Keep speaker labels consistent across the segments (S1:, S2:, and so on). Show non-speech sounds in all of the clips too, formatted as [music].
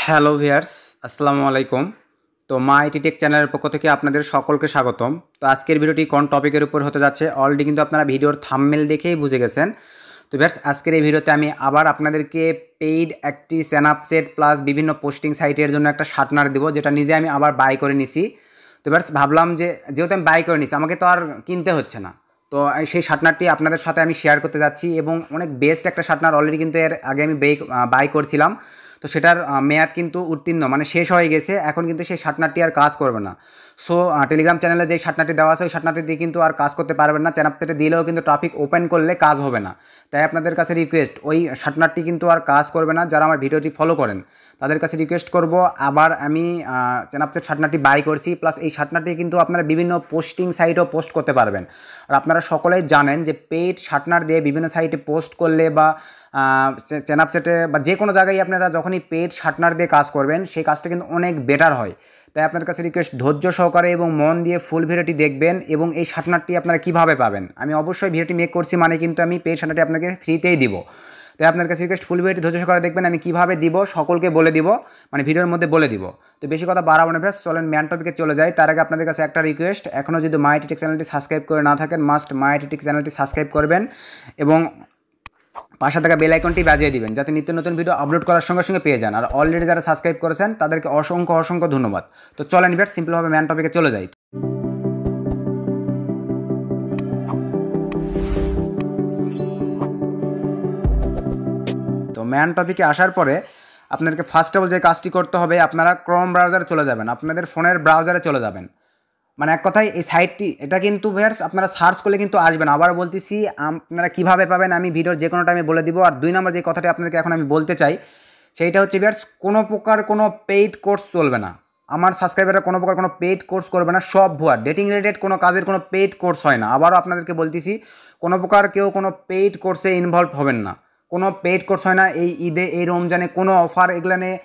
S1: hello viewers আসসালামু আলাইকুম তো মা আইটি টেক চ্যানেলের পক্ষ থেকে আপনাদের সকলকে স্বাগতম তো আজকের ভিডিওটি কোন টপিকের উপর হতে যাচ্ছে অলরেডি কিন্তু আপনারা ভিডিওর থামমেল দেখেই বুঝে গেছেন তো ভিয়ার্স আজকের এই ভিডিওতে আমি আবার আপনাদেরকে পেইড একটি সেট প্লাস বিভিন্ন পোস্টিং সাইটের জন্য একটা শার্টনার দেবো যেটা নিজে আমি আবার বাই করে নিছি তো ভিয়ার্স ভাবলাম যে যেহেতু আমি বাই করে নিছি আমাকে তো আর কিনতে হচ্ছে না তো সেই শার্টনারটি আপনাদের সাথে আমি শেয়ার করতে যাচ্ছি এবং অনেক বেস্ট একটা শার্টনার অলরেডি কিন্তু এর আগে আমি বাই করছিলাম তো সেটার মেয়াদ কিন্তু উত্তীর্ণ মানে শেষ হয়ে গেছে এখন কিন্তু সেই শার্টনারটি আর কাজ করবে না সো টেলিগ্রাম চ্যানেলে যে শার্টনারটি দেওয়া আছে ওই শার্টনারটি দিয়ে কিন্তু আর কাজ করতে পারবেন না চ্যানাপটাতে দিলেও কিন্তু ট্রাফিক ওপেন করলে কাজ হবে না তাই আপনাদের কাছে রিকোয়েস্ট ওই শার্টনারটি কিন্তু আর কাজ করবে না যারা আমার ভিডিওটি ফলো করেন তাদের কাছে রিকোয়েস্ট করব আবার আমি চ্যানাপচেট শার্টনারটি বাই করছি প্লাস এই শার্টনারটি কিন্তু আপনারা বিভিন্ন পোস্টিং সাইটেও পোস্ট করতে পারবেন আর আপনারা সকলেই জানেন যে পেইড শার্টনার দিয়ে বিভিন্ন সাইটে পোস্ট করলে বা চেনাপসেটে বা যে কোনো জায়গায় আপনারা যখনই পেড শার্টনার দিয়ে কাজ করবেন সেই কাজটা কিন্তু অনেক বেটার হয় তাই আপনার কাছে রিকোয়েস্ট ধৈর্য সহকারে এবং মন দিয়ে ফুল ভিডিওটি দেখবেন এবং এই শার্টনারটি আপনারা কিভাবে পাবেন আমি অবশ্যই ভিডিওটি মেক করছি মানে কিন্তু আমি পেড শার্টনারটি আপনাকে ফ্রিতেই দিব তাই আপনার কাছে রিকোয়েস্ট ফুল ভিডিওটি ধৈর্য সহকারে দেখবেন আমি কিভাবে দিব সকলকে বলে দিব মানে ভিডিওর মধ্যে বলে দিব তো বেশি কথা বাড়াবো না ভেস চলেন ম্যান টপিকে চলে যাই তার আগে আপনাদের কাছে একটা রিকোয়েস্ট এখনও যদি মাই চ্যানেলটি সাবস্ক্রাইব করে না থাকেন মাস্ট মাইটিটিক চ্যানেলটি সাবস্ক্রাইব করবেন এবং পাশে থাকা বেল আইকনটি বাজিয়ে দিবেন যাতে নিত্য নতুন ভিডিও আপলোড করার সঙ্গে সঙ্গে পেয়ে যান আর অলরেডি যারা সাবস্ক্রাইব করেছেন তাদেরকে অসংখ্য অসংখ্য ধন্যবাদ তো চলেন এবার সিম্পলভাবে ম্যান টপিকে চলে যাই তো ম্যান টপিকে আসার পরে আপনাদেরকে ফার্স্ট অফ অল যে কাজটি করতে হবে আপনারা ক্রোম ব্রাউজারে চলে যাবেন আপনাদের ফোনের ব্রাউজারে চলে যাবেন মানে এক কথায় এই সাইটটি এটা কিন্তু ভেয়ার্স আপনারা সার্চ করলে কিন্তু আসবেন আবার বলতেছি আপনারা কিভাবে পাবেন আমি ভিডিওর যে কোনো টাইমে বলে দিব আর দুই নম্বর যে কথাটি আপনাকে এখন আমি বলতে চাই সেইটা হচ্ছে ভিয়ার্স কোনো প্রকার কোনো পেইড কোর্স চলবে না আমার সাবস্ক্রাইবাররা কোনো প্রকার কোনো পেইড কোর্স করবে না সব ভুয়া ডেটিং রিলেটেড কোনো কাজের কোনো পেইড কোর্স হয় না আবারও আপনাদেরকে বলতেছি কোনো প্রকার কেউ কোনো পেইড কোর্সে ইনভলভ হবেন না কোনো পেইড কোর্স হয় না এই ঈদে এই রমজানে কোনো অফার এগুলো নিয়ে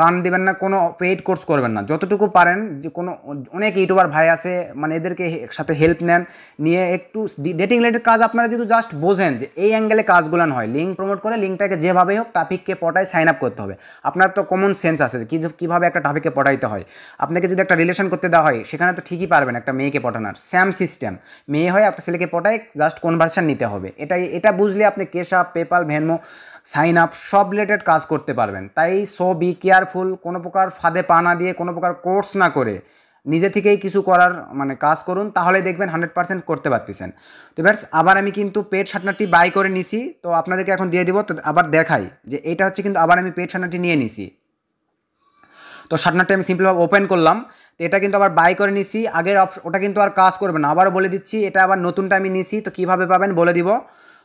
S1: কান দেবেন না কোনো পেইড কোর্স করবেন না যতটুকু পারেন যে কোনো অনেক ইউটিউবার ভাই আছে মানে এদেরকে সাথে হেল্প নেন নিয়ে একটু ডেটিং রিলেটেড কাজ আপনারা যদি জাস্ট বোঝেন যে এই অ্যাঙ্গেলে কাজগুলো হয় লিঙ্ক প্রমোট করে লিঙ্কটাকে যেভাবেই হোক ট্রাফিককে পটায় সাইন আপ করতে হবে আপনার তো কমন সেন্স আছে যে কীভাবে একটা ট্রাফিককে পটাইতে হয় আপনাকে যদি একটা রিলেশন করতে দেওয়া হয় সেখানে তো ঠিকই পারবেন একটা মেয়েকে পটানোর স্যাম সিস্টেম মেয়ে হয় একটা ছেলেকে পটায় জাস্ট কনভার্সন নিতে হবে এটাই এটা বুঝলে আপনি cash app PayPal Venmo sign up সব রিলেটেড কাজ করতে পারবেন তাই সো কেয়ারফুল কোনো প্রকার ফাঁদে পা না দিয়ে কোনো প্রকার কোর্স না করে নিজে থেকেই কিছু করার মানে কাজ করুন তাহলে দেখবেন হান্ড্রেড পার্সেন্ট করতে পারতেছেন তো ব্যাস আবার আমি কিন্তু পেট সাটনারটি বাই করে নিছি তো আপনাদেরকে এখন দিয়ে দিব তো আবার দেখাই যে এটা হচ্ছে কিন্তু আবার আমি পেট সাটনারটি নিয়ে নিছি তো সাটনারটি আমি সিম্পলভাবে ওপেন করলাম তো এটা কিন্তু আবার বাই করে নিছি আগের অপশ ওটা কিন্তু আর কাজ করবে না আবারও বলে দিচ্ছি এটা আবার নতুনটা আমি নিছি তো কীভাবে পাবেন বলে দিব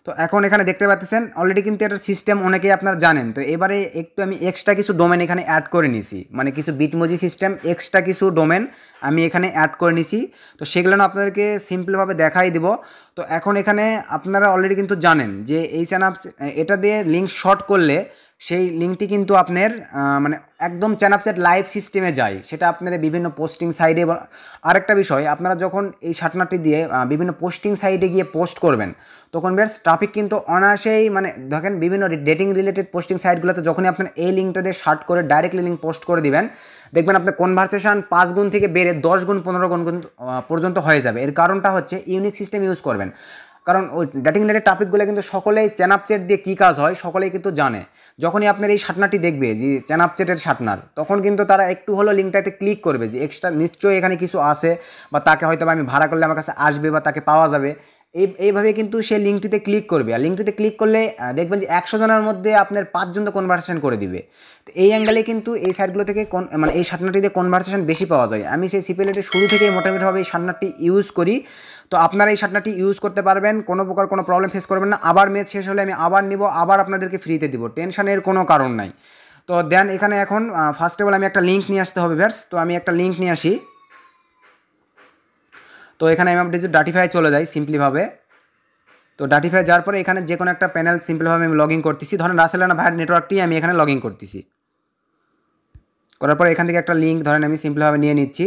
S1: তো এখন এখানে দেখতে পাচ্ছেন অলরেডি কিন্তু এটার সিস্টেম অনেকেই আপনারা জানেন তো এবারে একটু আমি এক্সট্রা কিছু ডোমেন এখানে অ্যাড করে নিছি মানে কিছু বিটমজি সিস্টেম এক্সট্রা কিছু ডোমেন আমি এখানে অ্যাড করে নিছি তো সেগুলো আপনাদেরকে সিম্পলভাবে দেখাই দিব তো এখন এখানে আপনারা অলরেডি কিন্তু জানেন যে এই চ্যান এটা দিয়ে লিঙ্ক শর্ট করলে সেই লিঙ্কটি কিন্তু আপনার মানে একদম চ্যানাপসেট লাইভ সিস্টেমে যায় সেটা আপনারা বিভিন্ন পোস্টিং সাইডে আরেকটা বিষয় আপনারা যখন এই শার্টনারটি দিয়ে বিভিন্ন পোস্টিং সাইডে গিয়ে পোস্ট করবেন তখন বেশ ট্রাফিক কিন্তু অনায়াসেই মানে দেখেন বিভিন্ন ডেটিং রিলেটেড পোস্টিং সাইটগুলোতে যখনই আপনার এই লিঙ্কটা দিয়ে শার্ট করে ডাইরেক্টলি লিঙ্ক পোস্ট করে দিবেন দেখবেন আপনার কনভারসেশন পাঁচ গুণ থেকে বেড়ে দশ গুণ পনেরো গুণ পর্যন্ত হয়ে যাবে এর কারণটা হচ্ছে ইউনিক সিস্টেম ইউজ করবেন কারণ ওই ডেটিং রিলেটেড টপিকগুলো কিন্তু সকলেই চ্যানাপচেট দিয়ে কী কাজ হয় সকলেই কিন্তু জানে যখনই আপনার এই সাটনাটি দেখবে যে চ্যানাপচেটের সাটনার তখন কিন্তু তারা একটু হলো লিঙ্কটাতে ক্লিক করবে যে এক্সট্রা নিশ্চয়ই এখানে কিছু আছে বা তাকে হয়তো আমি ভাড়া করলে আমার কাছে আসবে বা তাকে পাওয়া যাবে এই এইভাবে কিন্তু সে লিঙ্কটিতে ক্লিক করবে আর লিঙ্কটিতে ক্লিক করলে দেখবেন যে একশো জনের মধ্যে আপনার পাঁচজন তো কনভারসেশন করে দিবে তো এই অ্যাঙ্গেলে কিন্তু এই সাইটগুলো থেকে মানে এই সাটনাটিতে কনভারসেশন বেশি পাওয়া যায় আমি সেই সিপিএলএটের শুরু থেকে মোটামুটিভাবে এই সাটনারটি ইউজ করি তো আপনারা এই শার্টনাটি ইউজ করতে পারবেন কোনো প্রকার কোনো প্রবলেম ফেস করবেন না আবার মেয়াদ শেষ হলে আমি আবার নিব আবার আপনাদেরকে ফ্রিতে দিব টেনশনের কোনো কারণ নাই তো দেন এখানে এখন ফার্স্ট অফ অল আমি একটা লিঙ্ক নিয়ে আসতে হবে ভ্যাটস তো আমি একটা লিঙ্ক নিয়ে আসি তো এখানে আমি আপনি ডাটিফাই চলে যাই সিম্পলিভাবে তো ডাটিফাই যাওয়ার পরে এখানে যে কোনো একটা প্যানেল সিম্পলভাবে আমি লগ ইন করতেছি ধরেন রাসেলানা ভাইয়ের নেটওয়ার্কটি আমি এখানে লগ ইন করতেছি করার পর এখান থেকে একটা লিঙ্ক ধরেন আমি সিম্পলভাবে নিয়ে নিচ্ছি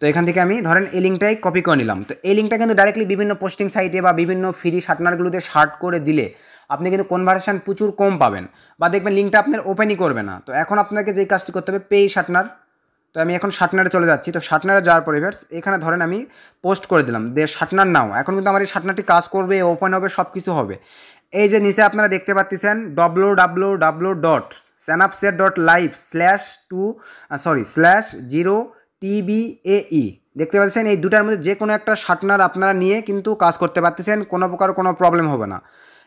S1: তো এখান থেকে আমি ধরেন এই লিঙ্কটাই কপি করে নিলাম তো এই লিঙ্কটা কিন্তু ডাইরেক্টলি বিভিন্ন পোস্টিং সাইটে বা বিভিন্ন ফ্রি শার্টনারগুলোতে শার্ট করে দিলে আপনি কিন্তু কনভার্সেশন প্রচুর কম পাবেন বা দেখবেন লিঙ্কটা আপনার ওপেনই করবে না তো এখন আপনাকে যেই কাজটি করতে হবে পেই শার্টনার তো আমি এখন শার্টনারে চলে যাচ্ছি তো শার্টনারে যাওয়ার পরে এখানে ধরেন আমি পোস্ট করে দিলাম দে শার্টনার নাও এখন কিন্তু আমার এই শার্টনারটি কাজ করবে ওপেন হবে সব কিছু হবে এই যে নিচে আপনারা দেখতে পাচ্ছেন W W W dot snapset dot live slash two sorry slash zero TBAE দেখতে পাচ্ছেন এই দুটার মধ্যে যে কোনো একটা শার্টনার আপনারা নিয়ে কিন্তু কাজ করতে পারতেছেন কোনো প্রকার কোনো প্রবলেম হবে না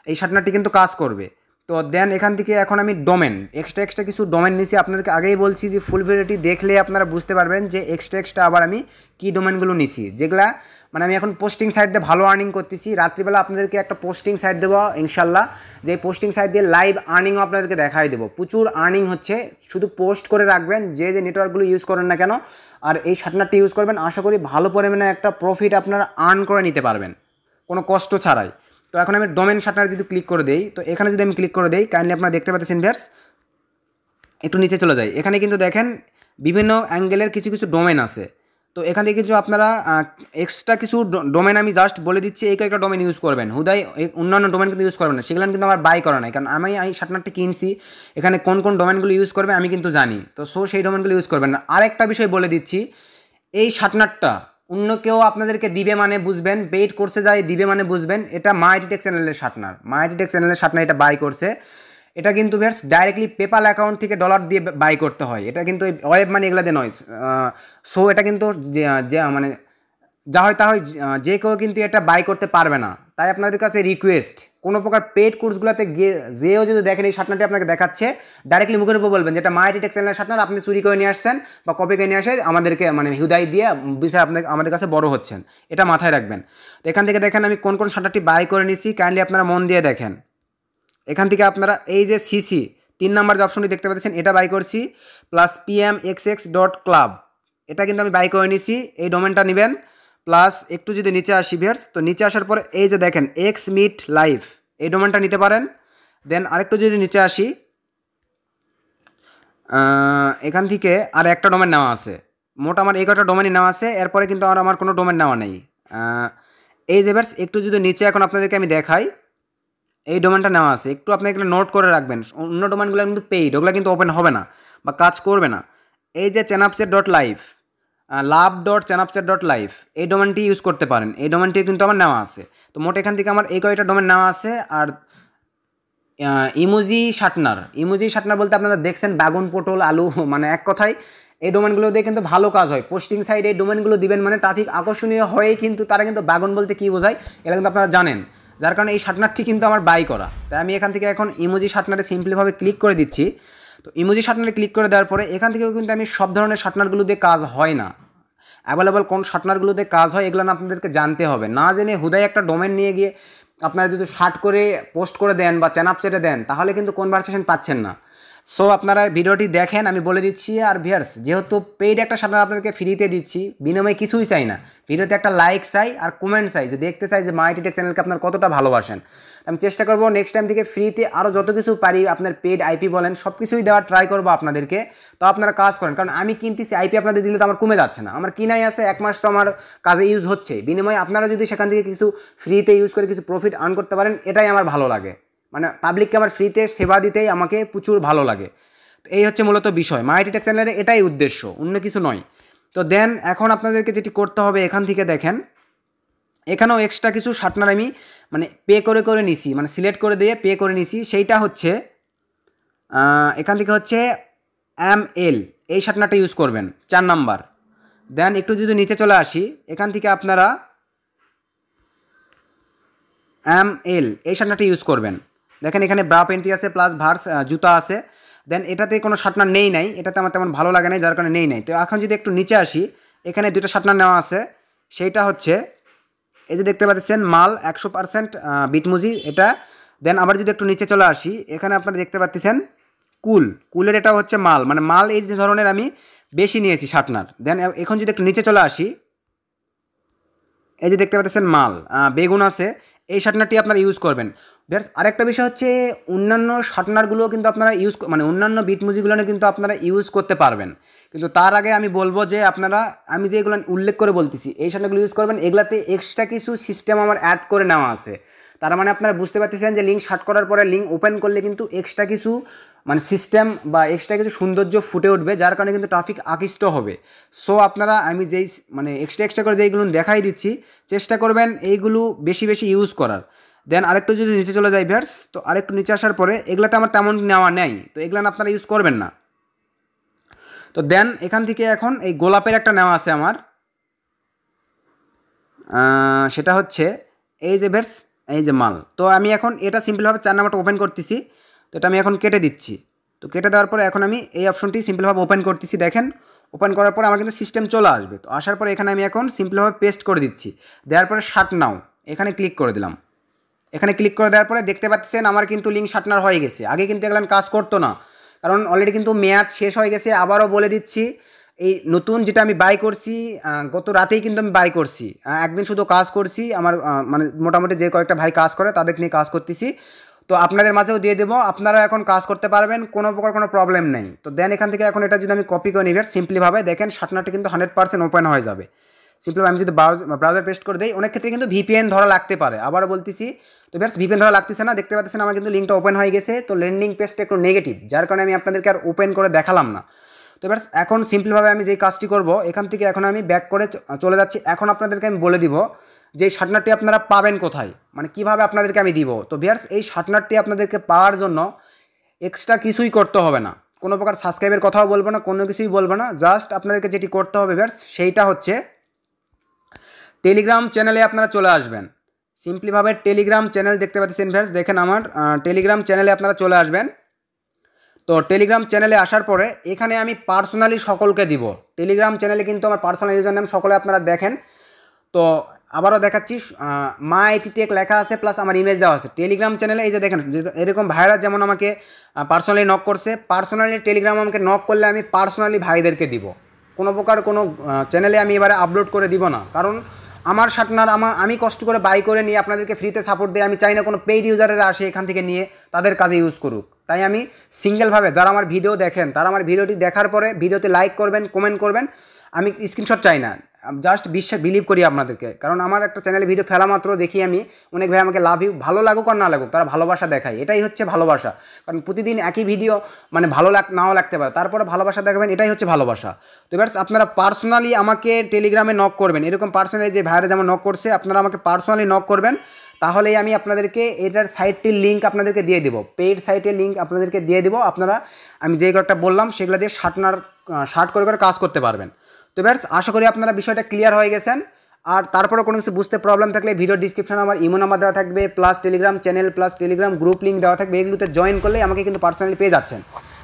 S1: এই শার্টনারটি কিন্তু কাজ করবে তো দেন এখান থেকে এখন আমি ডোমেন এক্সট্রা এক্সট্রা কিছু ডোমেন নিয়েছি আপনাদেরকে আগেই বলছি যে ফুল ভিডিওটি দেখলে আপনারা বুঝতে পারবেন যে এক্সট্রা এক্সট্রা আবার আমি কি ডোমেনগুলো নিছি যেগুলা মানে আমি এখন পোস্টিং সাইট দিয়ে ভালো আর্নিং করতেছি রাত্রিবেলা আপনাদেরকে একটা পোস্টিং সাইট দেবো ইনশাল্লাহ যে পোস্টিং সাইট দিয়ে লাইভ আর্নিংও আপনাদেরকে দেখাই দেবো প্রচুর আর্নিং হচ্ছে শুধু পোস্ট করে রাখবেন যে যে নেটওয়ার্কগুলো ইউজ করেন না কেন আর এই শার্টনারটি ইউজ করবেন আশা করি ভালো পরিমাণে একটা প্রফিট আপনারা আর্ন করে নিতে পারবেন কোনো কষ্ট ছাড়াই তো এখন আমি ডোমেন শার্টনার যদি ক্লিক করে দিই তো এখানে যদি আমি ক্লিক করে দিই কাইন্ডলি আপনারা দেখতে পাচ্ছেন ভ্যার্স একটু নিচে চলে যাই এখানে কিন্তু দেখেন বিভিন্ন অ্যাঙ্গেলের কিছু কিছু ডোমেন আছে তো এখান থেকে কিছু আপনারা এক্সট্রা কিছু ডোমেন আমি জাস্ট বলে দিচ্ছি এই কয়েকটা ডোমেন ইউজ করবেন হুদাই অন্যান্য ডোমেন কিন্তু ইউজ করবেন না সেগুলো কিন্তু আমার বাই করা নাই কারণ আমি এই শার্টনারটা কিনছি এখানে কোন কোন ডোমেনগুলো ইউজ করবে আমি কিন্তু জানি তো সো সেই ডোমেনগুলো ইউজ করবেন না আরেকটা বিষয় বলে দিচ্ছি এই শার্টনারটা অন্য কেউ আপনাদেরকে দিবে মানে বুঝবেন পেইড করছে যায় দিবে মানে বুঝবেন এটা মা আইটিটেক চ্যানেলের শার্টনার মা আইটিটেক চ্যানেলের শার্টনার এটা বাই করছে এটা কিন্তু ভ্যাটস ডাইরেক্টলি পেপাল অ্যাকাউন্ট থেকে ডলার দিয়ে বাই করতে হয় এটা কিন্তু ওয়েব মানে এগুলাতে নয় সো এটা কিন্তু যে মানে যা হয় তা হয় যে কেউ কিন্তু এটা বাই করতে পারবে না তাই আপনাদের কাছে রিকোয়েস্ট কোনো প্রকার পেড কোর্সগুলোতে গিয়ে যেও যদি দেখেন এই সাটনাটি আপনাকে দেখাচ্ছে ডাইরেক্টলি মুখের উপর বলবেন যেটা মাই টেক চ্যানেলের সাটনার আপনি চুরি করে নিয়ে আসছেন বা কপি করে নিয়ে আসে আমাদেরকে মানে হুদাই দিয়ে বিষয় আপনাকে আমাদের কাছে বড় হচ্ছেন এটা মাথায় রাখবেন এখান থেকে দেখেন আমি কোন কোন শার্টনারটি বাই করে নিছি কাইন্ডলি আপনারা মন দিয়ে দেখেন এখান থেকে আপনারা এই যে সিসি তিন নাম্বার যে অপশনটি দেখতে পাচ্ছেন এটা বাই করছি plus PM X X dot club এটা কিন্তু আমি বাই করে নিছি এই ডোমেনটা নেবেন প্লাস একটু যদি নিচে আসি ভিয়ার্স তো নিচে আসার পরে এই যে দেখেন এক্স মিট লাইফ এই ডোমেনটা নিতে পারেন দেন আরেকটু যদি নিচে আসি এখান থেকে আর একটা ডোমেন নেওয়া আছে মোট আমার এই কটা ডোমেনই নেওয়া আছে এরপরে কিন্তু আর আমার কোনো ডোমেন নেওয়া নেই এই যে ভিয়ার্স একটু যদি নিচে এখন আপনাদেরকে আমি দেখাই এই ডোমেনটা নেওয়া আছে একটু আপনি এগুলো নোট করে রাখবেন অন্য ডোমেনগুলো কিন্তু পেইড ওগুলো কিন্তু ওপেন হবে না বা কাজ করবে না এই যে snapset dot life love dot snapset dot life এই ডোমেনটি ইউজ করতে পারেন এই ডোমেনটি কিন্তু আমার নেওয়া আছে তো মোট এখান থেকে আমার এই কয়েকটা ডোমেন নেওয়া আছে আর ইমুজি শাটনার ইমুজি শাটনার বলতে আপনারা দেখছেন বাগুন পটল আলু [laughs] মানে এক কথায় এই ডোমেনগুলো দিয়ে কিন্তু ভালো কাজ হয় পোস্টিং সাইডে এই ডোমেনগুলো দিবেন মানে ট্রাফিক আকর্ষণীয় হয়ে কিন্তু তারা কিন্তু বাগুন বলতে কী বোঝায় এটা কিন্তু আপনারা জানেন যার কারণে এই শার্টনারটি কিন্তু আমার বাই করা তাই আমি এখান থেকে এখন ইমোজি শার্টনারে সিম্পলিভাবে ক্লিক করে দিচ্ছি তো ইমোজি শার্টনারে ক্লিক করে দেওয়ার পরে এখান থেকেও কিন্তু আমি সব ধরনের শার্টনারগুলো দিয়ে কাজ হয় না অ্যাভেলেবল কোন শার্টনারগুলোতে কাজ হয় এগুলো না আপনাদেরকে জানতে হবে না জেনে হুদায় একটা ডোমেন নিয়ে গিয়ে আপনারা যদি শার্ট করে পোস্ট করে দেন বা চ্যান সেটে দেন তাহলে কিন্তু কনভারসেশন পাচ্ছেন না সো আপনারা ভিডিওটি দেখেন আমি বলে দিচ্ছি আর ভিয়ার্স যেহেতু পেইড একটা সাধারণ আপনাদেরকে ফ্রিতে দিচ্ছি বিনিময়ে কিছুই চাই না ভিডিওতে একটা লাইক চাই আর কমেন্ট চাই যে দেখতে চাই যে মাই টিটে চ্যানেলকে আপনার কতটা ভালোবাসেন আমি চেষ্টা করব নেক্সট টাইম থেকে ফ্রিতে আরও যত কিছু পারি আপনার পেড আইপি বলেন সব কিছুই দেওয়ার ট্রাই করবো আপনাদেরকে তো আপনারা কাজ করেন কারণ আমি কিনতেছি আইপি আপনাদের দিলে তো আমার কমে যাচ্ছে না আমার কিনাই আছে এক মাস তো আমার কাজে ইউজ হচ্ছে বিনিময়ে আপনারা যদি সেখান থেকে কিছু ফ্রিতে ইউজ করে কিছু প্রফিট আর্ন করতে পারেন এটাই আমার ভালো লাগে মানে পাবলিককে আমার ফ্রিতে সেবা দিতেই আমাকে প্রচুর ভালো লাগে এই হচ্ছে মূলত বিষয় মাই টেক চ্যানেলের এটাই উদ্দেশ্য অন্য কিছু নয় তো দেন এখন আপনাদেরকে যেটি করতে হবে এখান থেকে দেখেন এখানেও এক্সট্রা কিছু শার্টনার আমি মানে পে করে করে নিছি মানে সিলেক্ট করে দিয়ে পে করে নিছি সেইটা হচ্ছে এখান থেকে হচ্ছে এম এল এই শার্টনারটা ইউজ করবেন চার নাম্বার দেন একটু যদি নিচে চলে আসি এখান থেকে আপনারা এম এল এই শার্টনারটা ইউজ করবেন দেখেন এখানে ব্রা পেন্টি আছে প্লাস ভার্স জুতা আছে দেন এটাতে কোনো শার্টনার নেই নাই এটাতে আমার তেমন ভালো লাগে নাই যার কারণে নেই নাই তো এখন যদি একটু নিচে আসি এখানে দুটো শার্টনার নেওয়া আছে সেইটা হচ্ছে এই যে দেখতে পাচ্ছেন মাল একশো পারসেন্ট বিটমুজি এটা দেন আবার যদি একটু নিচে চলে আসি এখানে আপনারা দেখতে পাচ্ছেন কুল কুলের এটা হচ্ছে মাল মানে মাল এই যে ধরনের আমি বেশি নিয়েছি শার্টনার দেন এখন যদি একটু নিচে চলে আসি এই যে দেখতে পাচ্ছেন মাল বেগুন আছে এই শার্টনারটি আপনারা ইউজ করবেন ব্যাস আরেকটা বিষয় হচ্ছে অন্যান্য শার্টনারগুলোও কিন্তু আপনারা ইউজ মানে অন্যান্য বিট মুজিগুলো কিন্তু আপনারা ইউজ করতে পারবেন কিন্তু তার আগে আমি বলবো যে আপনারা আমি যে এগুলো উল্লেখ করে বলতেছি এই শার্পনারগুলো ইউজ করবেন এগুলাতে এক্সট্রা কিছু সিস্টেম আমার অ্যাড করে নেওয়া আছে তার মানে আপনারা বুঝতে পারতেছেন যে লিঙ্ক শার্ট করার পরে লিঙ্ক ওপেন করলে কিন্তু এক্সট্রা কিছু মানে সিস্টেম বা এক্সট্রা কিছু সৌন্দর্য ফুটে উঠবে যার কারণে কিন্তু ট্রাফিক আকৃষ্ট হবে সো আপনারা আমি যেই মানে এক্সট্রা এক্সট্রা করে যেইগুলো দেখাই দিচ্ছি চেষ্টা করবেন এইগুলো বেশি বেশি ইউজ করার দেন আরেকটু যদি নিচে চলে যায় ভিয়ার্স তো আরেকটু নিচে আসার পরে এগুলাতে আমার তেমন নেওয়া নেই তো এগুলো আপনারা ইউজ করবেন না তো দেন এখান থেকে এখন এই গোলাপের একটা নেওয়া আছে আমার সেটা হচ্ছে এই যে ভেটস এই যে মাল তো আমি এখন এটা সিম্পলভাবে চার নাম্বারটা ওপেন করতেছি তো এটা আমি এখন কেটে দিচ্ছি তো কেটে দেওয়ার পরে এখন আমি এই অপশনটি সিম্পলভাবে ওপেন করতেছি দেখেন ওপেন করার পরে আমার কিন্তু সিস্টেম চলে আসবে তো আসার পরে এখানে আমি এখন সিম্পলভাবে পেস্ট করে দিচ্ছি দেওয়ার পরে শার্ট নাও এখানে ক্লিক করে দিলাম এখানে ক্লিক করে দেওয়ার পরে দেখতে পাচ্ছেন আমার কিন্তু লিঙ্ক শার্টনার হয়ে গেছে আগে কিন্তু এগুলো কাজ করতো না কারণ অলরেডি কিন্তু মেয়াদ শেষ হয়ে গেছে আবারও বলে দিচ্ছি এই নতুন যেটা আমি বাই করছি গত রাতেই কিন্তু আমি বাই করছি একদিন শুধু কাজ করছি আমার মানে মোটামুটি যে কয়েকটা ভাই কাজ করে তাদের নিয়ে কাজ করতেছি তো আপনাদের মাঝেও দিয়ে দেবো আপনারা এখন কাজ করতে পারবেন কোনো প্রকার কোনো প্রবলেম নেই তো দেন এখান থেকে এখন এটা যদি আমি কপি করে নিবেন সিম্পলিভাবে দেখেন শার্টনারটা কিন্তু হান্ড্রেড পারসেন্ট ওপেন হয়ে যাবে সিম্পলি আমি যদি ব্রাউজার পেস্ট করে দিই অনেক ক্ষেত্রে কিন্তু ভিপিএন ধরা লাগতে পারে আবার বলতেছি তো ব্যাস ভিপিএন ধরা লাগতেছে না দেখতে পাচ্ছেন আমার কিন্তু লিঙ্কটা ওপেন হয়ে গেছে তো লেন্ডিং পেজটা একটু নেগেটিভ যার কারণে আমি আপনাদেরকে আর ওপেন করে দেখালাম না তো এবার এখন সিম্পলভাবে আমি যেই কাজটি করব এখান থেকে এখন আমি ব্যাক করে চলে যাচ্ছি এখন আপনাদেরকে আমি বলে দিব যে এই শার্টনারটি আপনারা পাবেন কোথায় মানে কিভাবে আপনাদেরকে আমি দিব তো ভিয়ার্স এই শার্টনারটি আপনাদেরকে পাওয়ার জন্য এক্সট্রা কিছুই করতে হবে না কোনো প্রকার সাবস্ক্রাইবের কথাও বলবো না কোনো কিছুই বলবো না জাস্ট আপনাদেরকে যেটি করতে হবে ভিয়ার্স সেইটা হচ্ছে টেলিগ্রাম চ্যানেলে আপনারা চলে আসবেন সিম্পলিভাবে টেলিগ্রাম চ্যানেল দেখতে পাচ্ছেন ফ্রেন্ডস দেখেন আমার টেলিগ্রাম চ্যানেলে আপনারা চলে আসবেন তো টেলিগ্রাম চ্যানেলে আসার পরে এখানে আমি পার্সোনালি সকলকে দিব টেলিগ্রাম চ্যানেলে কিন্তু আমার পার্সোনাল ইউজার নাম সকলে আপনারা দেখেন তো আবারও দেখাচ্ছি মা এটি টেক লেখা আছে প্লাস আমার ইমেজ দেওয়া আছে টেলিগ্রাম চ্যানেলে এই যে দেখেন এরকম ভাইরা যেমন আমাকে পার্সোনালি নক করছে পার্সোনালি টেলিগ্রাম আমাকে নক করলে আমি পার্সোনালি ভাইদেরকে দিব কোনো প্রকার কোনো চ্যানেলে আমি এবারে আপলোড করে দিব না কারণ আমার সাটনার আমার আমি কষ্ট করে বাই করে নিয়ে আপনাদেরকে ফ্রিতে সাপোর্ট দিয়ে আমি চাই না কোনো পেইড ইউজারেরা আসে এখান থেকে নিয়ে তাদের কাজে ইউজ করুক তাই আমি সিঙ্গেলভাবে যারা আমার ভিডিও দেখেন তারা আমার ভিডিওটি দেখার পরে ভিডিওতে লাইক করবেন কমেন্ট করবেন আমি স্ক্রিনশট চাই না জাস্ট বিশ্বাস বিলিভ করি আপনাদেরকে কারণ আমার একটা চ্যানেলে ভিডিও ফেলা মাত্র দেখি আমি অনেক ভাই আমাকে লাভ ভালো লাগুক আর না লাগুক তারা ভালোবাসা দেখায় এটাই হচ্ছে ভালোবাসা কারণ প্রতিদিন একই ভিডিও মানে ভালো লাগ নাও লাগতে পারে তারপরে ভালোবাসা দেখাবেন এটাই হচ্ছে ভালোবাসা তো এবার আপনারা পার্সোনালি আমাকে টেলিগ্রামে নক করবেন এরকম পার্সোনালি যে ভাইরা যেমন নক করছে আপনারা আমাকে পার্সোনালি নক করবেন তাহলেই আমি আপনাদেরকে এটার সাইটটির লিঙ্ক আপনাদেরকে দিয়ে দেবো পেইড সাইটের লিঙ্ক আপনাদেরকে দিয়ে দেবো আপনারা আমি যে কয়েকটা বললাম সেগুলো দিয়ে শার্টনার শার্ট করে করে কাজ করতে পারবেন তো ব্যাস আশা করি আপনারা বিষয়টা ক্লিয়ার হয়ে গেছেন আর তারপরে কোনো কিছু বুঝতে প্রবলেম থাকলে ভিডিও ডিসক্রিপশনে আমার ইমো নাম্বার দেওয়া থাকবে plus Telegram channel plus Telegram group link দেওয়া থাকবে এগুলোতে জয়েন করলে আমাকে কিন্তু পার্সোনালি পেয়ে যাচ্ছেন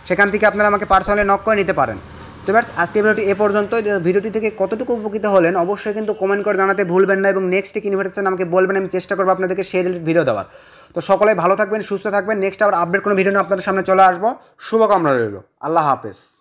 S1: সেখান থেকে আপনারা আমাকে পার্সোনালি নক করে নিতে পারেন তো ব্যাস আজকে ভিডিওটি এ পর্যন্ত ভিডিওটি থেকে কতটুকু উপকৃত হলেন অবশ্যই কিন্তু কমেন্ট করে জানাতে ভুলবেন না এবং নেক্সট কি ইনভার্টেশন আমাকে বলবেন আমি চেষ্টা করবো আপনাদেরকে সেই ভিডিও দেওয়ার তো সকলে ভালো থাকবেন সুস্থ থাকবেন নেক্সট আবার আপডেট কোনো ভিডিও নিয়ে আপনাদের সামনে চলে আসবো শুভকামনা রইল আল্লাহ হাফেজ